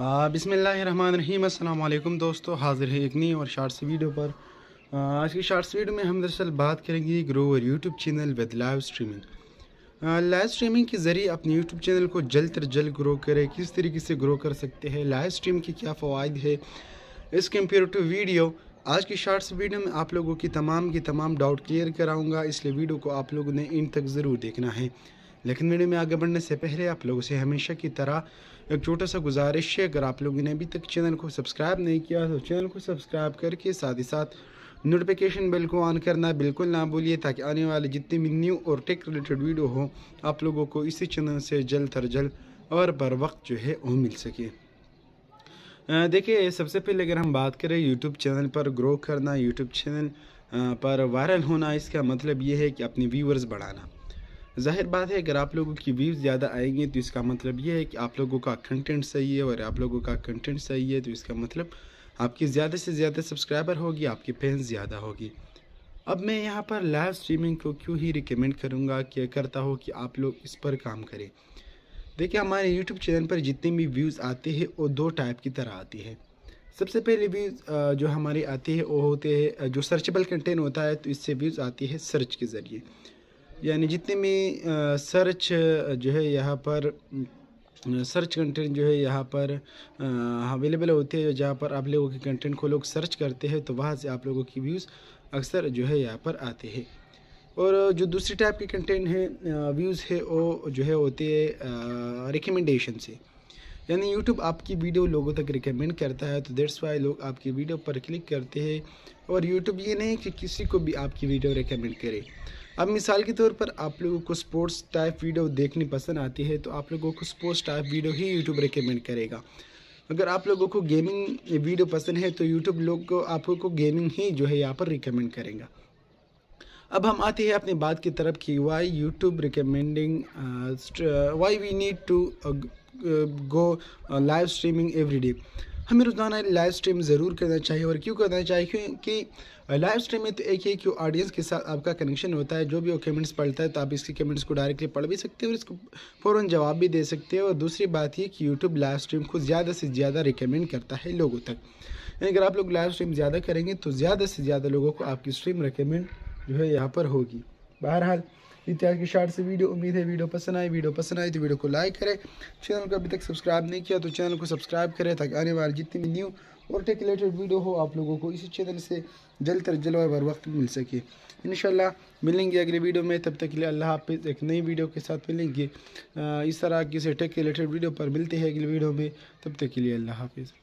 बिसमीम अल्लाम दोस्तों हाज़िर है एक नई और शार्ट्स वीडियो पर आज की शार्ट्स वीडियो में हम दरअसल बात करेंगे Grover YouTube channel with live streaming live streaming के ज़रिए अपने यूट्यूब चैनल को जल्द तर जल्द ग्रो करें किस तरीके से ग्रो कर सकते हैं लाइव स्ट्रीम के क्या फ़वाद है इस कम्पेयर टू वीडियो आज की शार्ट्स वीडियो में आप लोगों की तमाम की तमाम डाउट क्लियर कराऊँगा इसलिए वीडियो को आप लोगों ने इन तक ज़रूर देखना है लेकिन वीडियो में आगे बढ़ने से पहले आप लोगों से हमेशा की तरह एक छोटा सा गुजारिश है अगर आप लोगों ने अभी तक चैनल को सब्सक्राइब नहीं किया तो चैनल को सब्सक्राइब करके साथ ही साथ नोटिफिकेशन बेल को ऑन करना बिल्कुल ना भूलिए ताकि आने वाले जितने भी न्यू और टेक रिलेटेड वीडियो हो आप लोगों को इसी चैनल से जल्द अज जल्द और बर वक्त जो है वो मिल सके देखिए सबसे पहले अगर हम बात करें यूट्यूब चैनल पर ग्रो करना यूट्यूब चैनल पर वायरल होना इसका मतलब ये है कि अपने व्यूवर्स बढ़ाना जाहिर बात है अगर आप लोगों की व्यूज़ ज़्यादा आएंगे तो इसका मतलब ये है कि आप लोगों का कंटेंट सही है और आप लोगों का कंटेंट सही है तो इसका मतलब आपकी ज़्यादा से ज़्यादा सब्सक्राइबर होगी आपकी फैंस ज़्यादा होगी अब मैं यहाँ पर लाइव स्ट्रीमिंग को क्यों ही रिकमेंड करूँगा कि करता हो कि आप लोग इस पर काम करें देखिए हमारे यूट्यूब चैनल पर जितने भी व्यूज़ आते हैं वो दो टाइप की तरह आती है सबसे पहले व्यूज़ जो हमारे आती है वो होते हैं जो सर्चेबल कंटेंट होता है तो इससे व्यूज़ आती है सर्च के ज़रिए यानी जितने भी सर्च जो है यहाँ पर सर्च कंटेंट जो है यहाँ पर अवेलेबल होती है जहाँ पर आप लोगों के कंटेंट को लोग सर्च करते हैं तो वहाँ से आप लोगों की व्यूज़ अक्सर जो है यहाँ पर आते हैं और जो दूसरी टाइप के कंटेंट है व्यूज़ है वो जो है होते हैं रिकमेंडेशन से यानी यूट्यूब आपकी वीडियो लोगों तक रिकमेंड करता है तो देट्स वाई लोग आपकी वीडियो पर क्लिक करते हैं और यूट्यूब ये नहीं कि किसी को भी आपकी वीडियो रिकमेंड करे अब मिसाल के तौर पर आप लोगों को स्पोर्ट्स टाइप वीडियो देखनी पसंद आती है तो आप लोगों को स्पोर्ट्स टाइप वीडियो ही यूट्यूब रिकमेंड करेगा अगर आप लोगों को गेमिंग वीडियो पसंद है तो यूट्यूब लोग को आप लोगों को गेमिंग ही जो है यहाँ पर रिकमेंड करेगा अब हम आते हैं अपनी बात की तरफ कि why YouTube recommending why we need to go live streaming every day हमें रोज़ाना लाइव स्ट्रीम ज़रूर करना चाहिए और क्यों करना चाहिए क्योंकि लाइव स्ट्रीम में तो एक ही कि ऑडियंस के साथ आपका कनेक्शन होता है जो भी वो कमेंट्स पढ़ता है तो आप इसके कमेंट्स को डायरेक्टली पढ़ भी सकते हैं और इसको फ़ौर जवाब भी दे सकते हैं और दूसरी बात ये कि यूट्यूब लाइव स्ट्रीम को ज़्यादा से ज़्यादा रिकमेंड करता है लोगों तक यानी अगर आप लोग लाइव स्ट्रीम ज़्यादा करेंगे तो ज़्यादा से ज़्यादा लोगों को आपकी स्ट्रीम रिकमेंड जो है यहाँ पर होगी बहरहाल इतिहास की शार्ट से वीडियो उम्मीद है वीडियो पसंद आए वीडियो पसंद आए तो वीडियो को लाइक करें चैनल को अभी तक सब्सक्राइब नहीं किया तो चैनल को सब्सक्राइब करें ताकि आने वाली जितनी भी न्यू और टेक रिलेटेड वीडियो हो आप लोगों को इसी चैनल से जल्द तर जल्द भर वक्त मिल सके इन मिलेंगे अगले वीडियो में तब तक के लिए अल्लाह हाफिज़ एक नई वीडियो के साथ मिलेंगे इस तरह किसी टेक रिलेटेड वीडियो पर मिलते हैं अगले वीडियो में तब तक के लिए अल्लाह हाफिज़